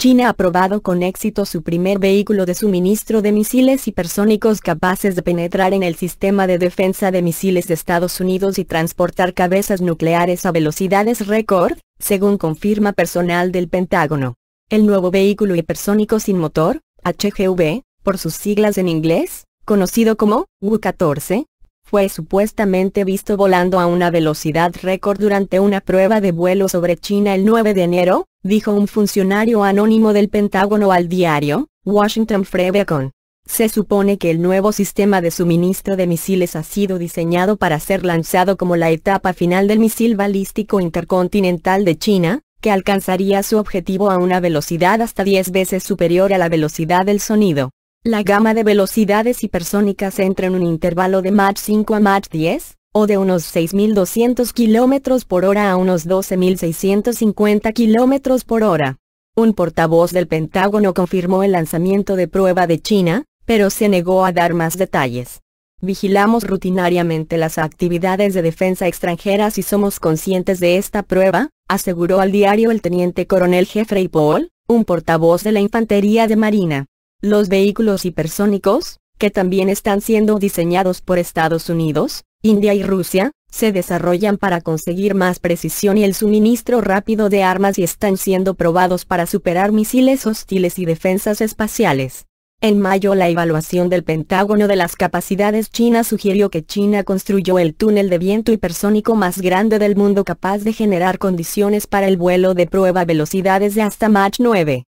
China ha probado con éxito su primer vehículo de suministro de misiles hipersónicos capaces de penetrar en el sistema de defensa de misiles de Estados Unidos y transportar cabezas nucleares a velocidades récord, según confirma personal del Pentágono. El nuevo vehículo hipersónico sin motor, HGV, por sus siglas en inglés, conocido como U-14, fue supuestamente visto volando a una velocidad récord durante una prueba de vuelo sobre China el 9 de enero, dijo un funcionario anónimo del Pentágono al diario, Washington Free Beacon. Se supone que el nuevo sistema de suministro de misiles ha sido diseñado para ser lanzado como la etapa final del misil balístico intercontinental de China, que alcanzaría su objetivo a una velocidad hasta 10 veces superior a la velocidad del sonido. La gama de velocidades hipersónicas entra en un intervalo de Mach 5 a Mach 10, de unos 6.200 km por hora a unos 12.650 km por hora. Un portavoz del Pentágono confirmó el lanzamiento de prueba de China, pero se negó a dar más detalles. Vigilamos rutinariamente las actividades de defensa extranjeras y somos conscientes de esta prueba, aseguró al diario el teniente coronel Jeffrey Paul, un portavoz de la Infantería de Marina. Los vehículos hipersónicos, que también están siendo diseñados por Estados Unidos, India y Rusia, se desarrollan para conseguir más precisión y el suministro rápido de armas y están siendo probados para superar misiles hostiles y defensas espaciales. En mayo la evaluación del Pentágono de las capacidades chinas sugirió que China construyó el túnel de viento hipersónico más grande del mundo capaz de generar condiciones para el vuelo de prueba a velocidades de hasta Mach 9.